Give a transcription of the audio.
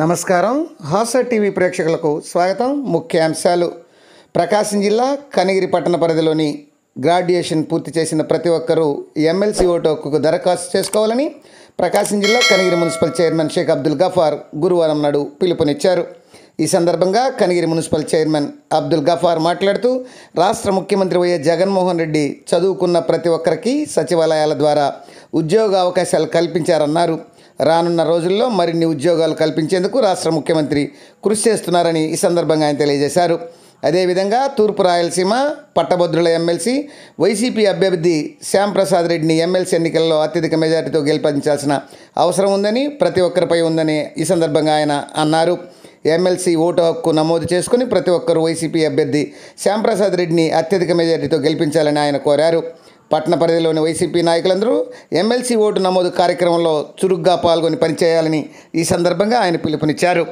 నమస్కారం హాస టీవీ ప్రేక్షకులకు స్వాగతం ముఖ్యాంశాలు ప్రకాశం జిల్లా కనిగిరి పట్టణ పరిధిలోని గ్రాడ్యుయేషన్ పూర్తి చేసిన ప్రతి ఒక్కరూ ఎమ్మెల్సీ ఓటు దరఖాస్తు చేసుకోవాలని ప్రకాశం జిల్లా కనిగిరి మున్సిపల్ చైర్మన్ షేక్ అబ్దుల్ గఫార్ గురువారం నాడు పిలుపునిచ్చారు ఈ సందర్భంగా కనిగిరి మున్సిపల్ చైర్మన్ అబ్దుల్ గఫార్ మాట్లాడుతూ రాష్ట్ర ముఖ్యమంత్రి వైఎస్ జగన్మోహన్ రెడ్డి చదువుకున్న ప్రతి ఒక్కరికి సచివాలయాల ద్వారా ఉద్యోగ అవకాశాలు కల్పించారన్నారు రానున్న రోజుల్లో మరిన్ని ఉద్యోగాలు కల్పించేందుకు రాష్ట్ర ముఖ్యమంత్రి కృషి చేస్తున్నారని ఈ సందర్భంగా ఆయన తెలియజేశారు అదేవిధంగా తూర్పు రాయలసీమ పట్టభద్రుల ఎమ్మెల్సీ వైసీపీ అభ్యర్థి శ్యాంప్రసాద్ రెడ్డిని ఎమ్మెల్సీ ఎన్నికల్లో అత్యధిక మెజార్టీతో గెలిపించాల్సిన అవసరం ఉందని ప్రతి ఒక్కరిపై ఉందని ఈ సందర్భంగా ఆయన అన్నారు ఎమ్మెల్సీ ఓటు హక్కు నమోదు చేసుకుని ప్రతి ఒక్కరూ వైసీపీ అభ్యర్థి శ్యాంప్రసాద్ రెడ్డిని అత్యధిక మెజార్టీతో గెలిపించాలని ఆయన కోరారు పట్టణ పరిధిలోని వైసీపీ నాయకులందరూ ఎమ్మెల్సీ ఓటు నమోదు కార్యక్రమంలో చురుగ్గా పాల్గొని పనిచేయాలని ఈ సందర్భంగా ఆయన పిలుపునిచ్చారు